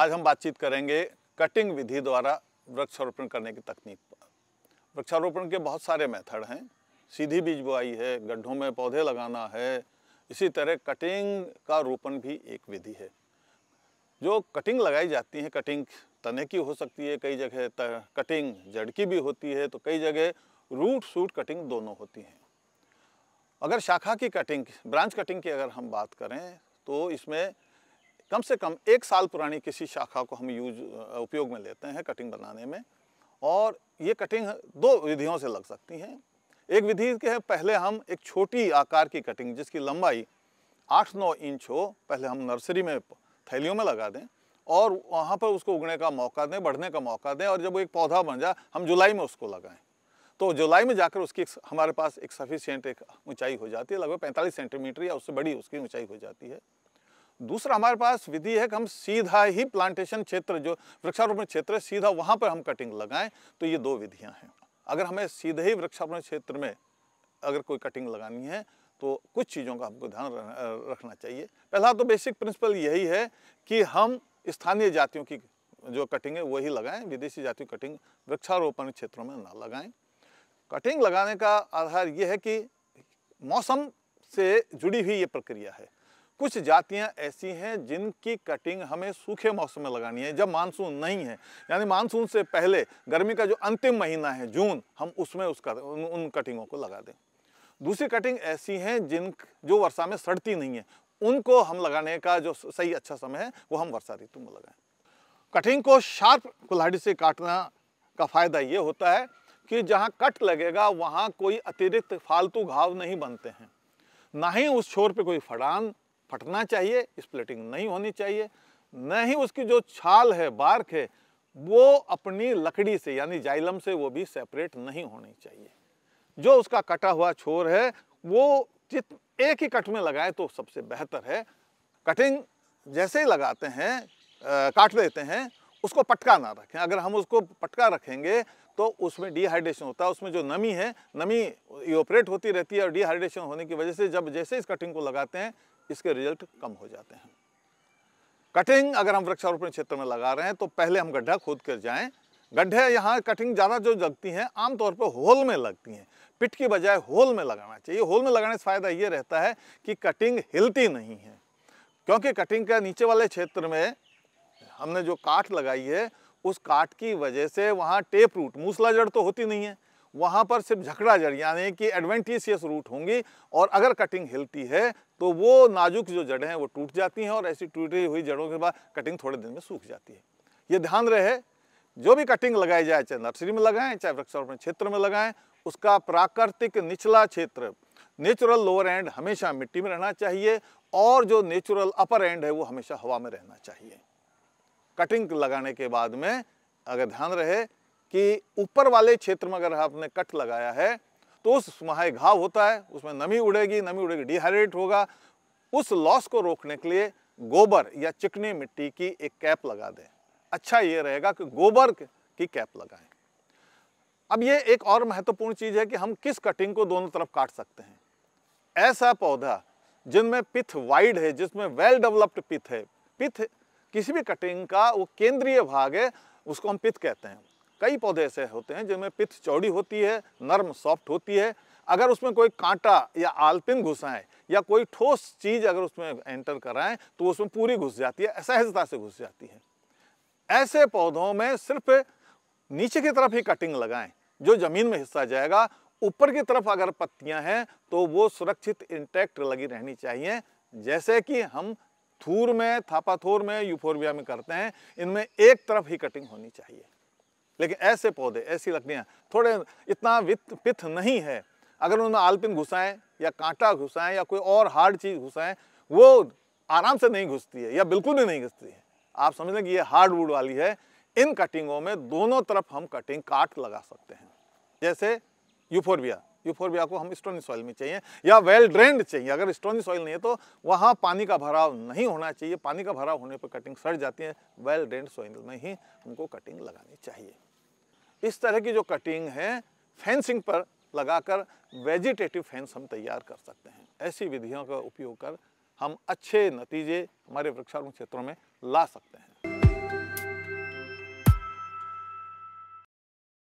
आज हम बातचीत करेंगे कटिंग विधि द्वारा वृक्षारोपण करने की तकनीक पर वृक्षारोपण के बहुत सारे मेथड हैं सीधी बीज बुआई है गड्ढों में पौधे लगाना है इसी तरह कटिंग का रोपण भी एक विधि है जो कटिंग लगाई जाती है कटिंग तने की हो सकती है कई जगह कटिंग जड़ की भी होती है तो कई जगह रूट सूट कटिंग दोनों होती हैं अगर शाखा की कटिंग ब्रांच कटिंग की अगर हम बात करें तो इसमें कम से कम एक साल पुरानी किसी शाखा को हम यूज उपयोग में लेते हैं कटिंग बनाने में और ये कटिंग दो विधियों से लग सकती हैं एक विधि के है पहले हम एक छोटी आकार की कटिंग जिसकी लंबाई आठ नौ इंच हो पहले हम नर्सरी में थैलियों में लगा दें और वहाँ पर उसको उगने का मौका दें बढ़ने का मौका दें और जब वो एक पौधा बन जाए हम जुलाई में उसको लगाएं तो जुलाई में जाकर उसकी हमारे पास एक सफिशियंट एक ऊंचाई हो जाती है लगभग 45 सेंटीमीटर या उससे बड़ी उसकी ऊंचाई हो जाती है दूसरा हमारे पास विधि है कि हम सीधा ही प्लांटेशन क्षेत्र जो वृक्षारोपण क्षेत्र है सीधा वहाँ पर हम कटिंग लगाएं तो ये दो विधियाँ हैं अगर हमें सीधे ही वृक्षारोपण क्षेत्र में अगर कोई कटिंग लगानी है तो कुछ चीज़ों का हमको ध्यान रखना चाहिए पहला तो बेसिक प्रिंसिपल यही है कि हम स्थानीय जातियों की जो कटिंग है वही लगाएं विदेशी जातियों कटिंग वृक्षारोपण क्षेत्रों में ना लगाएं कटिंग लगाने का आधार ये है कि मौसम से जुड़ी हुई ये प्रक्रिया है कुछ जातियां ऐसी हैं जिनकी कटिंग हमें सूखे मौसम में लगानी है जब मानसून नहीं है यानी मानसून से पहले गर्मी का जो अंतिम महीना है जून हम उसमें उसका उन, उन कटिंगों को लगा दें दूसरी कटिंग ऐसी हैं जिन जो वर्षा में सड़ती नहीं है उनको हम लगाने का जो सही अच्छा समय है वो हम वर्षा ऋतु में लगाएं कटिंग को शार्प कुल्हाड़ी से काटना का फ़ायदा ये होता है कि जहाँ कट लगेगा वहाँ कोई अतिरिक्त फालतू घाव नहीं बनते हैं ना ही उस छोर पे कोई फड़ान फटना चाहिए स्प्लिटिंग नहीं होनी चाहिए न ही उसकी जो छाल है बार्क है वो अपनी लकड़ी से यानी जाइलम से वो भी सेपरेट नहीं होनी चाहिए जो उसका कटा हुआ छोर है वो जित एक ही कट में लगाए तो सबसे बेहतर है कटिंग जैसे ही लगाते हैं आ, काट देते हैं उसको पटका ना रखें अगर हम उसको पटका रखेंगे तो उसमें डिहाइड्रेशन होता है उसमें जो नमी है नमी ऑपरेट होती रहती है और डिहाइड्रेशन होने की वजह से जब जैसे इस कटिंग को लगाते हैं इसके रिजल्ट कम हो जाते हैं कटिंग अगर हम वृक्षारोपण क्षेत्र में लगा रहे हैं तो पहले हम गड्ढा खोद कर जाएं गड्ढे यहाँ कटिंग ज़्यादा जो लगती हैं आमतौर पर होल में लगती हैं पिट की बजाय होल में लगाना चाहिए होल में लगाने से फ़ायदा ये रहता है कि कटिंग हिलती नहीं है क्योंकि कटिंग का नीचे वाले क्षेत्र में हमने जो काट लगाई है उस काट की वजह से वहाँ टेप रूट मूसला जड़ तो होती नहीं है वहाँ पर सिर्फ झकड़ा जड़ यानी कि एडवेंटिशियस रूट होंगी और अगर कटिंग हिलती है तो वो नाजुक जो जड़ें हैं वो टूट जाती हैं और ऐसी टूटी हुई जड़ों के बाद कटिंग थोड़े दिन में सूख जाती है ये ध्यान रहे जो भी कटिंग लगाई जाए चाहे नर्सरी में लगाएं चाहे वृक्षारोपण क्षेत्र में लगाएं उसका प्राकृतिक निचला क्षेत्र नेचुरल लोअर एंड हमेशा मिट्टी में रहना चाहिए और जो नेचुरल अपर एंड है वो हमेशा हवा में रहना चाहिए कटिंग लगाने के बाद में अगर ध्यान रहे कि ऊपर वाले क्षेत्र में अगर आपने कट लगाया है तो उस वहाँ घाव होता है उसमें नमी उड़ेगी नमी उड़ेगी डिहाइड्रेट होगा उस लॉस को रोकने के लिए गोबर या चिकनी मिट्टी की एक कैप लगा दें अच्छा ये रहेगा कि गोबर की कैप लगाएं अब ये एक और महत्वपूर्ण चीज़ है कि हम किस कटिंग को दोनों तरफ काट सकते हैं ऐसा पौधा जिनमें पिथ वाइड है जिसमें वेल डेवलप्ड पिथ है पिथ किसी भी कटिंग का वो केंद्रीय भाग है उसको हम पिथ कहते हैं कई पौधे ऐसे होते हैं जिनमें पिथ चौड़ी होती है नर्म सॉफ्ट होती है अगर उसमें कोई कांटा या आलपिन घुसाएं या कोई ठोस चीज़ अगर उसमें एंटर कराएं तो उसमें पूरी घुस जाती है सहजता से घुस जाती है ऐसे पौधों में सिर्फ नीचे की तरफ ही कटिंग लगाएं जो ज़मीन में हिस्सा जाएगा ऊपर की तरफ अगर पत्तियां हैं तो वो सुरक्षित इंटैक्ट लगी रहनी चाहिए जैसे कि हम थूर में थापाथोर में यूफोरबिया में करते हैं इनमें एक तरफ ही कटिंग होनी चाहिए लेकिन ऐसे पौधे ऐसी लकड़ियाँ थोड़े इतना वित्त पिथ नहीं है अगर उनमें आलपिन घुसाएं या कांटा घुसाएं या कोई और हार्ड चीज़ घुसाएं वो आराम से नहीं घुसती है या बिल्कुल भी नहीं घुसती है आप समझ लें कि ये हार्ड वुड वाली है इन कटिंगों में दोनों तरफ हम कटिंग काट लगा सकते हैं जैसे यूफोरबिया यूफोरबिया को हम स्टोनी सॉइल में चाहिए या वेल ड्रेंड चाहिए अगर स्टोनी सॉइल नहीं है तो वहाँ पानी का भराव नहीं होना चाहिए पानी का भराव होने पर कटिंग सड़ जाती है वेल ड्रेंड सॉइल में ही हमको कटिंग लगानी चाहिए इस तरह की जो कटिंग है फेंसिंग पर लगाकर वेजिटेटिव फेंस हम तैयार कर सकते हैं ऐसी विधियों का उपयोग कर हम अच्छे नतीजे हमारे वृक्षारोपण क्षेत्रों में ला सकते हैं